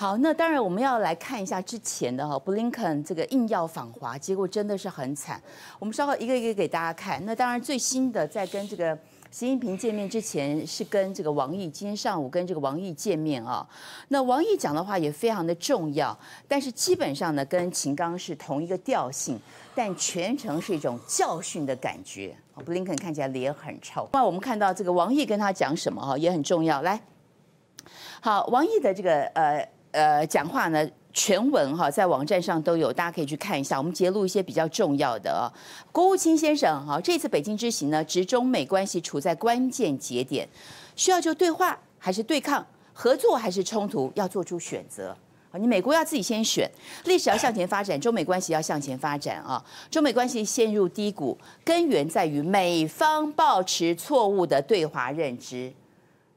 好，那当然我们要来看一下之前的哈，布林肯这个硬要访华，结果真的是很惨。我们稍后一个一个给大家看。那当然最新的在跟这个习近平见面之前，是跟这个王毅今天上午跟这个王毅见面啊。那王毅讲的话也非常的重要，但是基本上呢跟秦刚是同一个调性，但全程是一种教训的感觉。布林肯看起来脸很臭。那我们看到这个王毅跟他讲什么哈，也很重要。来，好，王毅的这个呃。呃，讲话呢全文哈在网站上都有，大家可以去看一下。我们揭露一些比较重要的啊。国务卿先生哈，这次北京之行呢，值中美关系处在关键节点，需要就对话还是对抗，合作还是冲突，要做出选择你美国要自己先选，历史要向前发展，中美关系要向前发展啊。中美关系陷入低谷，根源在于美方保持错误的对华认知。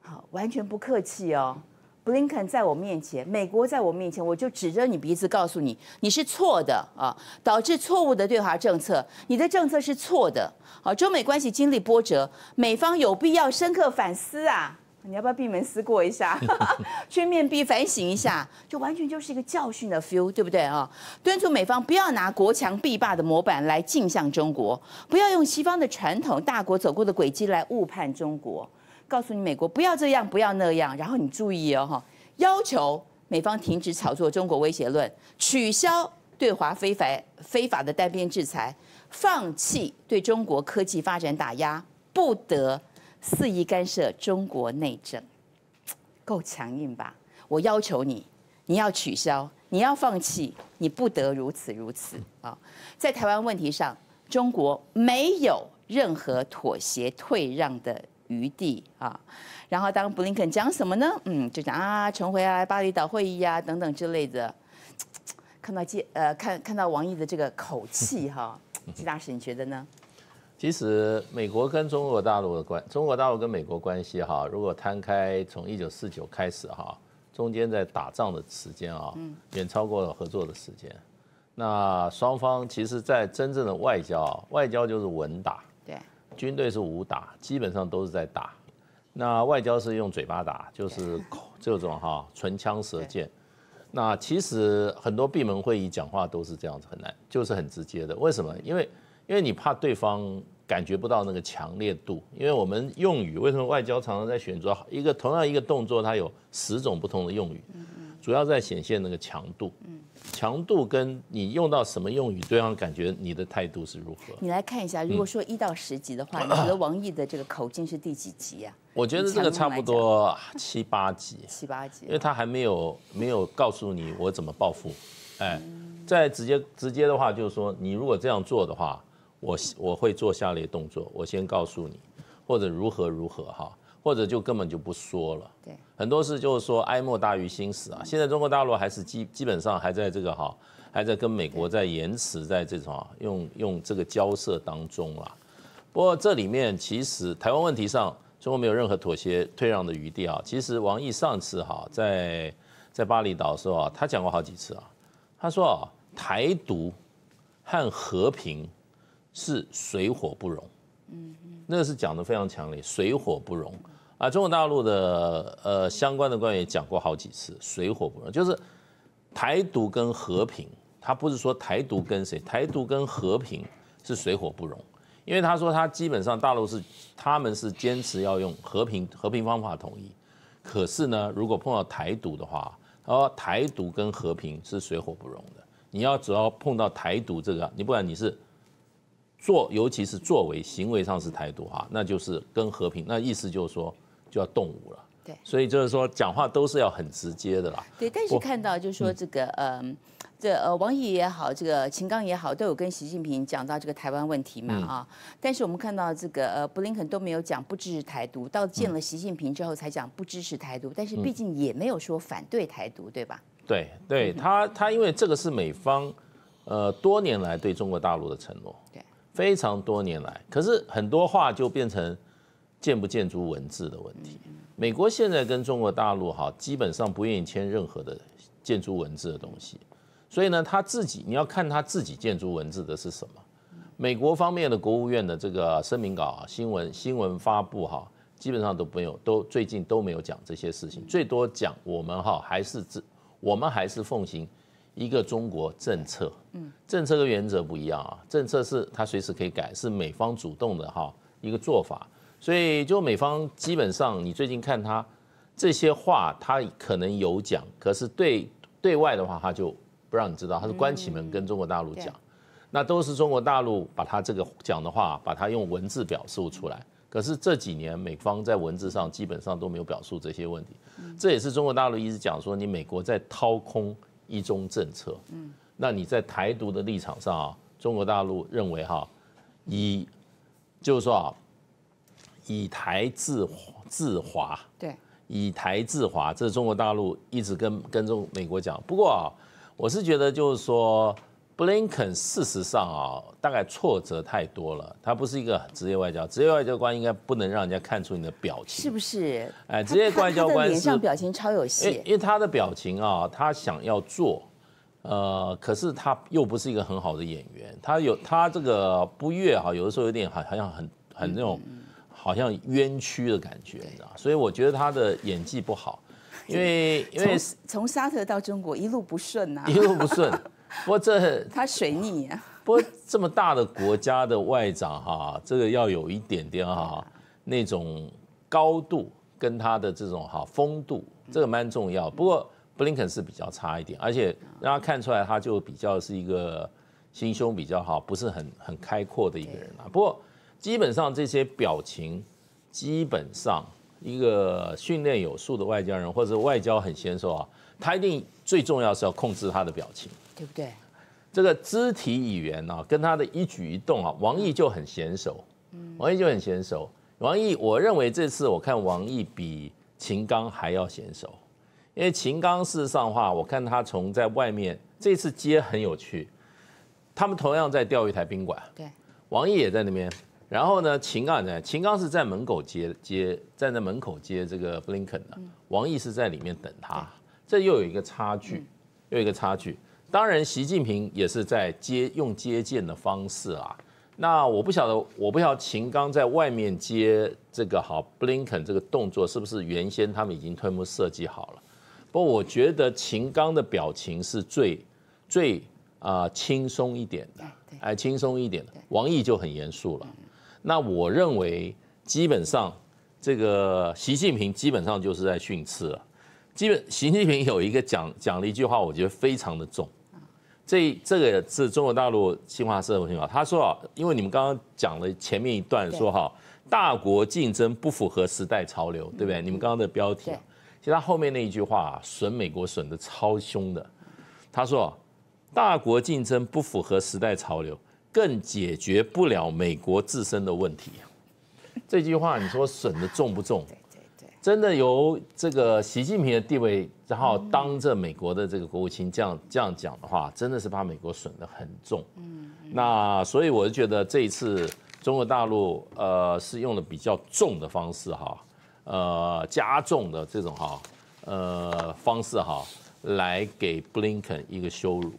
好，完全不客气哦。布林肯在我面前，美国在我面前，我就指着你鼻子告诉你，你是错的啊！导致错误的对华政策，你的政策是错的。好，中美关系经历波折，美方有必要深刻反思啊！你要不要闭门思过一下，去面壁反省一下？就完全就是一个教训的 feel，对不对啊？敦促美方不要拿国强必霸的模板来镜像中国，不要用西方的传统大国走过的轨迹来误判中国。告诉你，美国不要这样，不要那样，然后你注意哦哈，要求美方停止炒作中国威胁论，取消对华非法非法的单边制裁，放弃对中国科技发展打压，不得肆意干涉中国内政，够强硬吧？我要求你，你要取消，你要放弃，你不得如此如此啊！在台湾问题上，中国没有任何妥协退让的。余地啊，然后当布林肯讲什么呢？嗯，就讲啊，重回啊，巴厘岛会议啊，等等之类的。看到接呃，看看到王毅的这个口气 哈，季大使你觉得呢？其实美国跟中国大陆的关，中国大陆跟美国关系哈，如果摊开从一九四九开始哈，中间在打仗的时间啊，远超过合作的时间。那双方其实，在真正的外交，外交就是稳打。军队是武打，基本上都是在打。那外交是用嘴巴打，就是 这种哈，唇枪舌剑。那其实很多闭门会议讲话都是这样子，很难，就是很直接的。为什么？因为因为你怕对方感觉不到那个强烈度。因为我们用语为什么外交常常在选择一个同样一个动作，它有十种不同的用语，主要在显现那个强度。强度跟你用到什么用语，对方感觉你的态度是如何？你来看一下，如果说一到十级的话，你觉得王毅的这个口径是第几级呀？我觉得这个差不多 七八级。七八级，因为他还没有没有告诉你我怎么报复，哎，再直接直接的话就是说，你如果这样做的话，我我会做下列动作，我先告诉你，或者如何如何哈。或者就根本就不说了。对，很多事就是说哀莫大于心死啊。现在中国大陆还是基基本上还在这个哈，还在跟美国在延迟在这种啊用用这个交涉当中啊。不过这里面其实台湾问题上，中国没有任何妥协退让的余地啊。其实王毅上次哈在在巴厘岛时候啊，他讲过好几次啊，他说啊，台独和和平是水火不容。嗯嗯，那个是讲的非常强烈，水火不容。啊，中国大陆的呃相关的官员讲过好几次，水火不容，就是台独跟和平，他不是说台独跟谁，台独跟和平是水火不容，因为他说他基本上大陆是他们是坚持要用和平和平方法统一，可是呢，如果碰到台独的话，他说台独跟和平是水火不容的，你要只要碰到台独这个，你不管你是做尤其是作为行为上是台独哈，那就是跟和平，那意思就是说。就要动武了，对，所以就是说讲话都是要很直接的啦。对，但是看到就是说这个呃，这呃王毅也好，这个秦刚也好，都有跟习近平讲到这个台湾问题嘛啊。但是我们看到这个呃布林肯都没有讲不支持台独，到见了习近平之后才讲不支持台独，但是毕竟也没有说反对台独，对吧？对，对他他因为这个是美方呃多年来对中国大陆的承诺，对，非常多年来，可是很多话就变成。建不建筑文字的问题，美国现在跟中国大陆哈基本上不愿意签任何的建筑文字的东西，所以呢，他自己你要看他自己建筑文字的是什么。美国方面的国务院的这个声明稿、啊、新闻新闻发布哈，基本上都没有，都最近都没有讲这些事情，最多讲我们哈还是自我们还是奉行一个中国政策。嗯，政策跟原则不一样啊，政策是它随时可以改，是美方主动的哈一个做法。所以，就美方基本上，你最近看他这些话，他可能有讲，可是对对外的话，他就不让你知道，他是关起门跟中国大陆讲。那都是中国大陆把他这个讲的话，把他用文字表述出来。可是这几年美方在文字上基本上都没有表述这些问题。这也是中国大陆一直讲说，你美国在掏空一中政策。嗯，那你在台独的立场上啊，中国大陆认为哈，以就是说啊。以台自自华，对，以台自华，这是中国大陆一直跟跟中美国讲。不过啊，我是觉得就是说，布林肯事实上啊，大概挫折太多了，他不是一个职业外交，职业外交官应该不能让人家看出你的表情，是不是？哎，职业外交官上表情超有戏，因为他的表情啊，他想要做，呃，可是他又不是一个很好的演员，他有他这个不悦哈，有的时候有点好，好像很很那种。好像冤屈的感觉，你知道？所以我觉得他的演技不好，因为因为从沙特到中国一路不顺呐，一路不顺。不过这他水逆啊。不过这么大的国家的外长哈，这个要有一点点哈那种高度跟他的这种哈风度，这个蛮重要。不过布林肯是比较差一点，而且让他看出来他就比较是一个心胸比较好，不是很很开阔的一个人啊。不过。基本上这些表情，基本上一个训练有素的外交人或者外交很娴熟啊，他一定最重要是要控制他的表情，对不对？这个肢体语言啊，跟他的一举一动啊，王毅就很娴熟。嗯，王毅就很娴熟。王毅，我认为这次我看王毅比秦刚还要娴熟，因为秦刚事实上话，我看他从在外面这次接很有趣，他们同样在钓鱼台宾馆，对，王毅也在那边。然后呢？秦刚呢？秦刚是在门口接接，站在门口接这个布林肯的。王毅是在里面等他，这又有一个差距，又一个差距。当然，习近平也是在接用接见的方式啊。那我不晓得，我不晓得秦刚在外面接这个好布林肯这个动作是不是原先他们已经推幕设计好了。不过我觉得秦刚的表情是最最啊轻松一点的，哎，轻松一点的。王毅就很严肃了。那我认为，基本上，这个习近平基本上就是在训斥了。基本，习近平有一个讲讲了一句话，我觉得非常的重。这这个是中国大陆新华社的新闻，他说啊，因为你们刚刚讲了前面一段，说哈，大国竞争不符合时代潮流，对不对？你们刚刚的标题，其实他后面那一句话，损美国损的超凶的。他说，大国竞争不符合时代潮流。更解决不了美国自身的问题，这句话你说损的重不重？真的由这个习近平的地位，然后当着美国的这个国务卿这样这样讲的话，真的是把美国损得很重。嗯，那所以我就觉得这一次中国大陆呃是用了比较重的方式哈，呃加重的这种哈呃方式哈来给布林肯一个羞辱。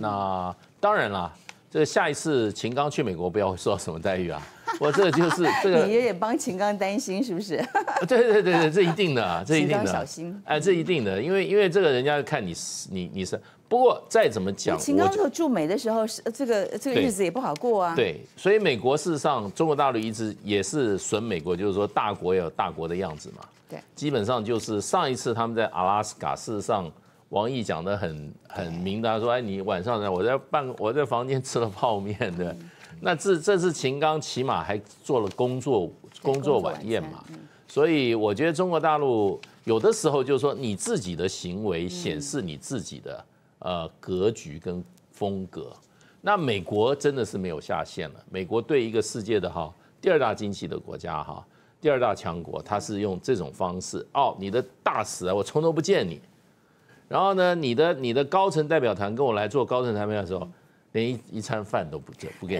那当然了。这下一次秦刚去美国，不要受到什么待遇啊！我这个就是 这个，你也帮秦刚担心是不是？对对对对，这一定的啊，这一定的。要小心。哎，这一定的，因为因为这个人家看你，你你是。不过再怎么讲，秦刚头驻美的时候是这个这个日子也不好过啊。对，所以美国事实上，中国大陆一直也是损美国，就是说大国有大国的样子嘛。对，基本上就是上一次他们在阿拉斯加事实上。王毅讲的很很明，他说：“哎，你晚上呢？我在办我在房间吃了泡面的。那这这次秦刚起码还做了工作工作晚宴嘛。所以我觉得中国大陆有的时候就是说，你自己的行为显示你自己的呃格局跟风格。那美国真的是没有下限了。美国对一个世界的哈第二大经济的国家哈第二大强国，他是用这种方式哦，你的大使啊，我从头不见你。”然后呢？你的你的高层代表团跟我来做高层谈判的时候，连一一餐饭都不不给。